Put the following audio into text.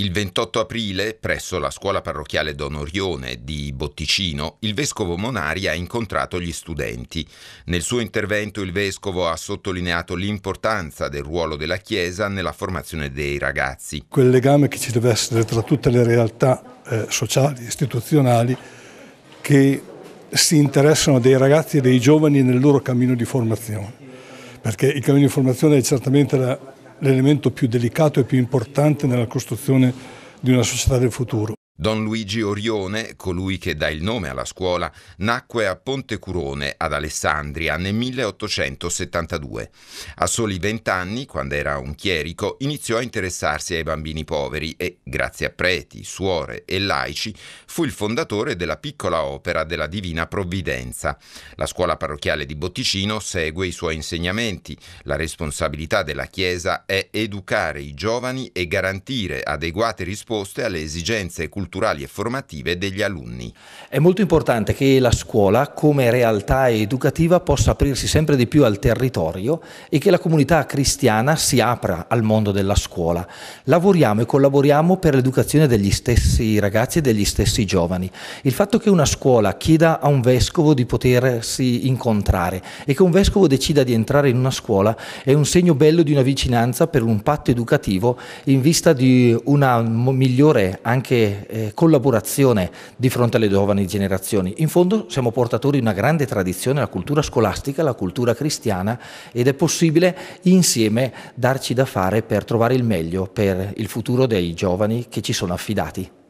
Il 28 aprile, presso la scuola parrocchiale Don Orione di Botticino, il vescovo Monari ha incontrato gli studenti. Nel suo intervento il vescovo ha sottolineato l'importanza del ruolo della Chiesa nella formazione dei ragazzi. Quel legame che ci deve essere tra tutte le realtà eh, sociali, istituzionali, che si interessano dei ragazzi e dei giovani nel loro cammino di formazione. Perché il cammino di formazione è certamente la l'elemento più delicato e più importante nella costruzione di una società del futuro. Don Luigi Orione, colui che dà il nome alla scuola, nacque a Ponte Curone, ad Alessandria, nel 1872. A soli vent'anni, quando era un chierico, iniziò a interessarsi ai bambini poveri e, grazie a preti, suore e laici, fu il fondatore della piccola opera della Divina Provvidenza. La scuola parrocchiale di Botticino segue i suoi insegnamenti. La responsabilità della Chiesa è educare i giovani e garantire adeguate risposte alle esigenze culturali culturali e formative degli alunni. È molto importante che la scuola come realtà educativa possa aprirsi sempre di più al territorio e che la comunità cristiana si apra al mondo della scuola. Lavoriamo e collaboriamo per l'educazione degli stessi ragazzi e degli stessi giovani. Il fatto che una scuola chieda a un vescovo di potersi incontrare e che un vescovo decida di entrare in una scuola è un segno bello di una vicinanza per un patto educativo in vista di una migliore anche eh, eh, collaborazione di fronte alle giovani generazioni. In fondo siamo portatori di una grande tradizione, la cultura scolastica, la cultura cristiana ed è possibile insieme darci da fare per trovare il meglio per il futuro dei giovani che ci sono affidati.